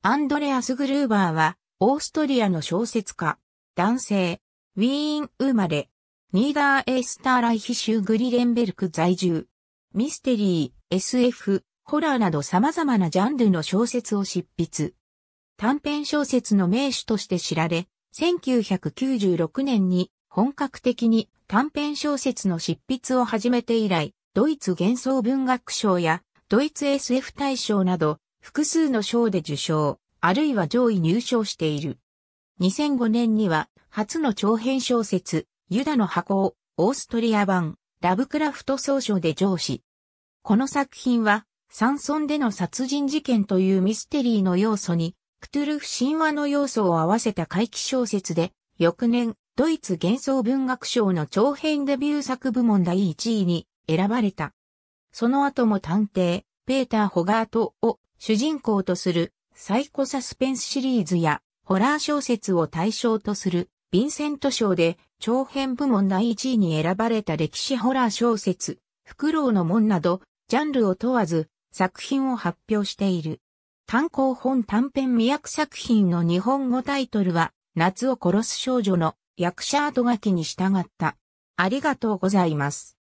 アンドレアス・グルーバーは、オーストリアの小説家、男性、ウィーン生まれ、ニーダーエースターライヒ州グリレンベルク在住、ミステリー、SF、ホラーなど様々なジャンルの小説を執筆。短編小説の名手として知られ、1996年に本格的に短編小説の執筆を始めて以来、ドイツ幻想文学賞やドイツ SF 大賞など複数の賞で受賞、あるいは上位入賞している。2005年には、初の長編小説、ユダの箱を、オーストリア版、ラブクラフト総書で上司。この作品は、山村での殺人事件というミステリーの要素に、クトゥルフ神話の要素を合わせた怪奇小説で、翌年、ドイツ幻想文学賞の長編デビュー作部門第1位に選ばれた。その後も探偵、ペーター・ホガートを主人公とするサイコサスペンスシリーズやホラー小説を対象とするヴィンセント賞で長編部門第1位に選ばれた歴史ホラー小説、フクロウの門など、ジャンルを問わず作品を発表している。単行本短編未役作品の日本語タイトルは、夏を殺す少女の役者後書きに従った。ありがとうございます。